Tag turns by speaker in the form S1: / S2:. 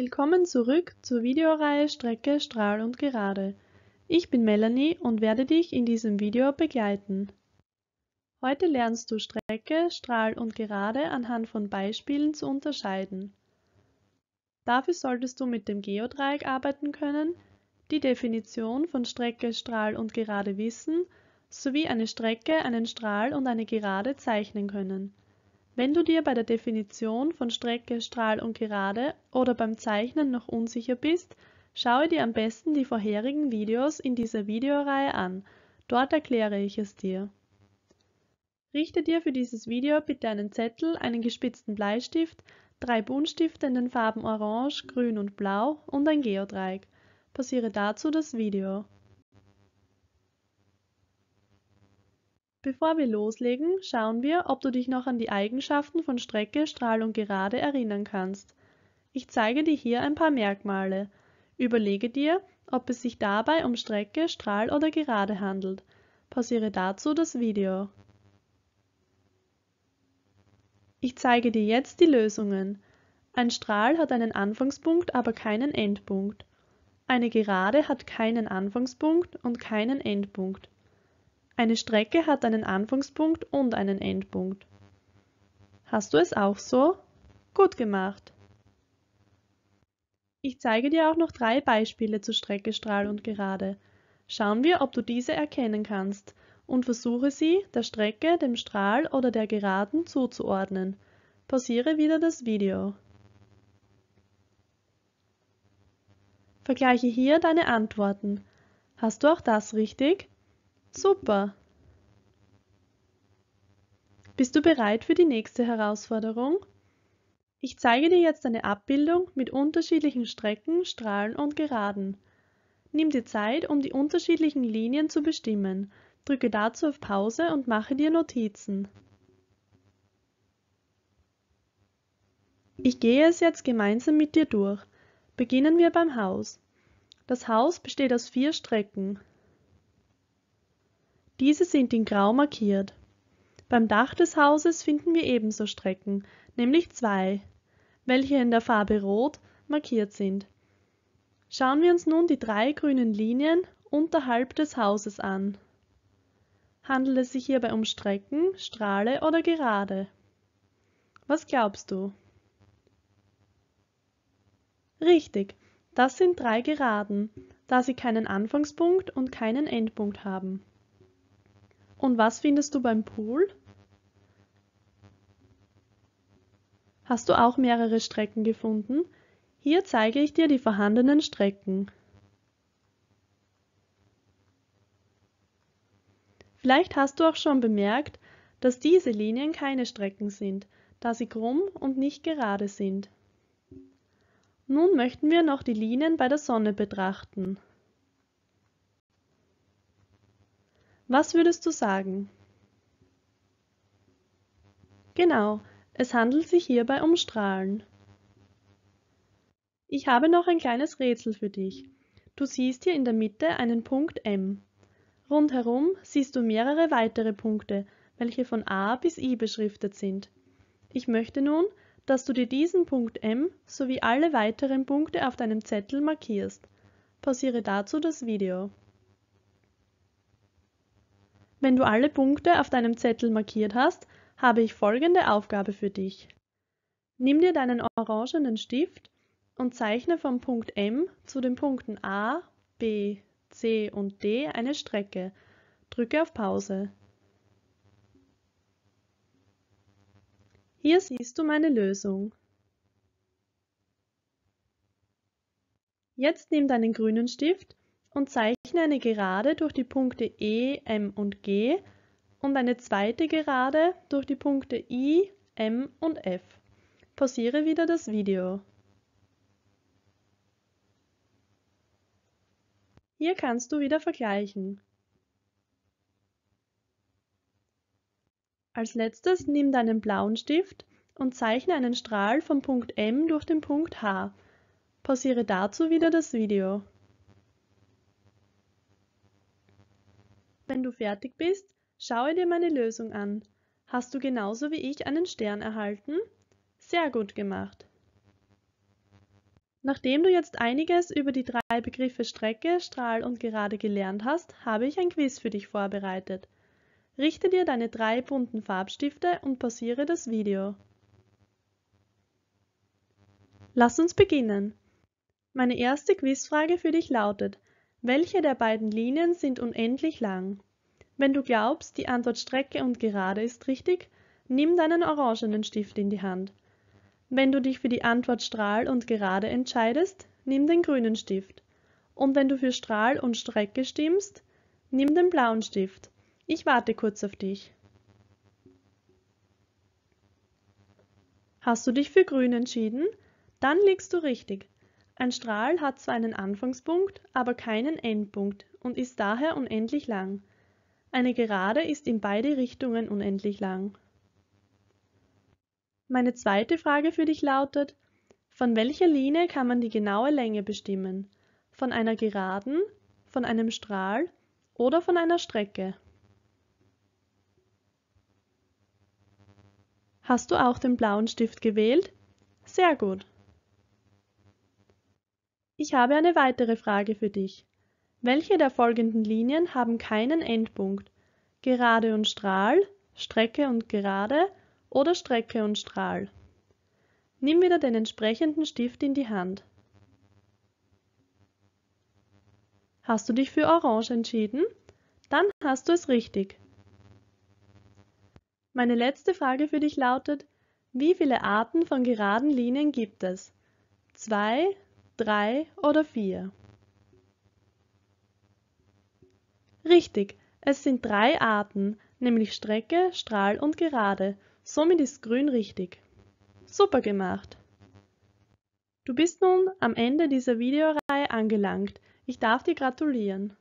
S1: Willkommen zurück zur Videoreihe Strecke, Strahl und Gerade. Ich bin Melanie und werde dich in diesem Video begleiten. Heute lernst du Strecke, Strahl und Gerade anhand von Beispielen zu unterscheiden. Dafür solltest du mit dem Geodreieck arbeiten können, die Definition von Strecke, Strahl und Gerade wissen, sowie eine Strecke, einen Strahl und eine Gerade zeichnen können. Wenn du dir bei der Definition von Strecke, Strahl und Gerade oder beim Zeichnen noch unsicher bist, schaue dir am besten die vorherigen Videos in dieser Videoreihe an. Dort erkläre ich es dir. Richte dir für dieses Video bitte einen Zettel, einen gespitzten Bleistift, drei Buntstifte in den Farben Orange, Grün und Blau und ein Geodreieck. Passiere dazu das Video. Bevor wir loslegen, schauen wir, ob du dich noch an die Eigenschaften von Strecke, Strahl und Gerade erinnern kannst. Ich zeige dir hier ein paar Merkmale. Überlege dir, ob es sich dabei um Strecke, Strahl oder Gerade handelt. Pausiere dazu das Video. Ich zeige dir jetzt die Lösungen. Ein Strahl hat einen Anfangspunkt, aber keinen Endpunkt. Eine Gerade hat keinen Anfangspunkt und keinen Endpunkt. Eine Strecke hat einen Anfangspunkt und einen Endpunkt. Hast du es auch so? Gut gemacht! Ich zeige dir auch noch drei Beispiele zu Strecke, Strahl und Gerade. Schauen wir, ob du diese erkennen kannst und versuche sie der Strecke, dem Strahl oder der Geraden zuzuordnen. Pausiere wieder das Video. Vergleiche hier deine Antworten. Hast du auch das richtig? Super! Bist du bereit für die nächste Herausforderung? Ich zeige dir jetzt eine Abbildung mit unterschiedlichen Strecken, Strahlen und Geraden. Nimm dir Zeit, um die unterschiedlichen Linien zu bestimmen. Drücke dazu auf Pause und mache dir Notizen. Ich gehe es jetzt gemeinsam mit dir durch. Beginnen wir beim Haus. Das Haus besteht aus vier Strecken. Diese sind in Grau markiert. Beim Dach des Hauses finden wir ebenso Strecken, nämlich zwei, welche in der Farbe Rot markiert sind. Schauen wir uns nun die drei grünen Linien unterhalb des Hauses an. Handelt es sich hierbei um Strecken, Strahle oder Gerade? Was glaubst du? Richtig, das sind drei Geraden, da sie keinen Anfangspunkt und keinen Endpunkt haben. Und was findest du beim Pool? Hast du auch mehrere Strecken gefunden? Hier zeige ich dir die vorhandenen Strecken. Vielleicht hast du auch schon bemerkt, dass diese Linien keine Strecken sind, da sie krumm und nicht gerade sind. Nun möchten wir noch die Linien bei der Sonne betrachten. Was würdest du sagen? Genau, es handelt sich hierbei um Strahlen. Ich habe noch ein kleines Rätsel für dich. Du siehst hier in der Mitte einen Punkt M. Rundherum siehst du mehrere weitere Punkte, welche von A bis I beschriftet sind. Ich möchte nun, dass du dir diesen Punkt M sowie alle weiteren Punkte auf deinem Zettel markierst. Pausiere dazu das Video. Wenn du alle Punkte auf deinem Zettel markiert hast, habe ich folgende Aufgabe für dich. Nimm dir deinen orangenen Stift und zeichne vom Punkt M zu den Punkten A, B, C und D eine Strecke. Drücke auf Pause. Hier siehst du meine Lösung. Jetzt nimm deinen grünen Stift und zeichne eine Gerade durch die Punkte E, M und G und eine zweite Gerade durch die Punkte I, M und F. Pausiere wieder das Video. Hier kannst du wieder vergleichen. Als letztes nimm deinen blauen Stift und zeichne einen Strahl vom Punkt M durch den Punkt H. Pausiere dazu wieder das Video. Wenn du fertig bist, schaue dir meine Lösung an. Hast du genauso wie ich einen Stern erhalten? Sehr gut gemacht. Nachdem du jetzt einiges über die drei Begriffe Strecke, Strahl und Gerade gelernt hast, habe ich ein Quiz für dich vorbereitet. Richte dir deine drei bunten Farbstifte und pausiere das Video. Lass uns beginnen. Meine erste Quizfrage für dich lautet, welche der beiden Linien sind unendlich lang? Wenn du glaubst, die Antwort Strecke und Gerade ist richtig, nimm deinen orangenen Stift in die Hand. Wenn du dich für die Antwort Strahl und Gerade entscheidest, nimm den grünen Stift. Und wenn du für Strahl und Strecke stimmst, nimm den blauen Stift. Ich warte kurz auf dich. Hast du dich für grün entschieden? Dann liegst du richtig. Ein Strahl hat zwar einen Anfangspunkt, aber keinen Endpunkt und ist daher unendlich lang. Eine Gerade ist in beide Richtungen unendlich lang. Meine zweite Frage für dich lautet, von welcher Linie kann man die genaue Länge bestimmen? Von einer Geraden, von einem Strahl oder von einer Strecke? Hast du auch den blauen Stift gewählt? Sehr gut. Ich habe eine weitere Frage für dich. Welche der folgenden Linien haben keinen Endpunkt? Gerade und Strahl, Strecke und Gerade oder Strecke und Strahl? Nimm wieder den entsprechenden Stift in die Hand. Hast du dich für Orange entschieden? Dann hast du es richtig. Meine letzte Frage für dich lautet, wie viele Arten von geraden Linien gibt es? Zwei, drei oder vier? Richtig, es sind drei Arten, nämlich Strecke, Strahl und Gerade. Somit ist grün richtig. Super gemacht! Du bist nun am Ende dieser Videoreihe angelangt. Ich darf dir gratulieren.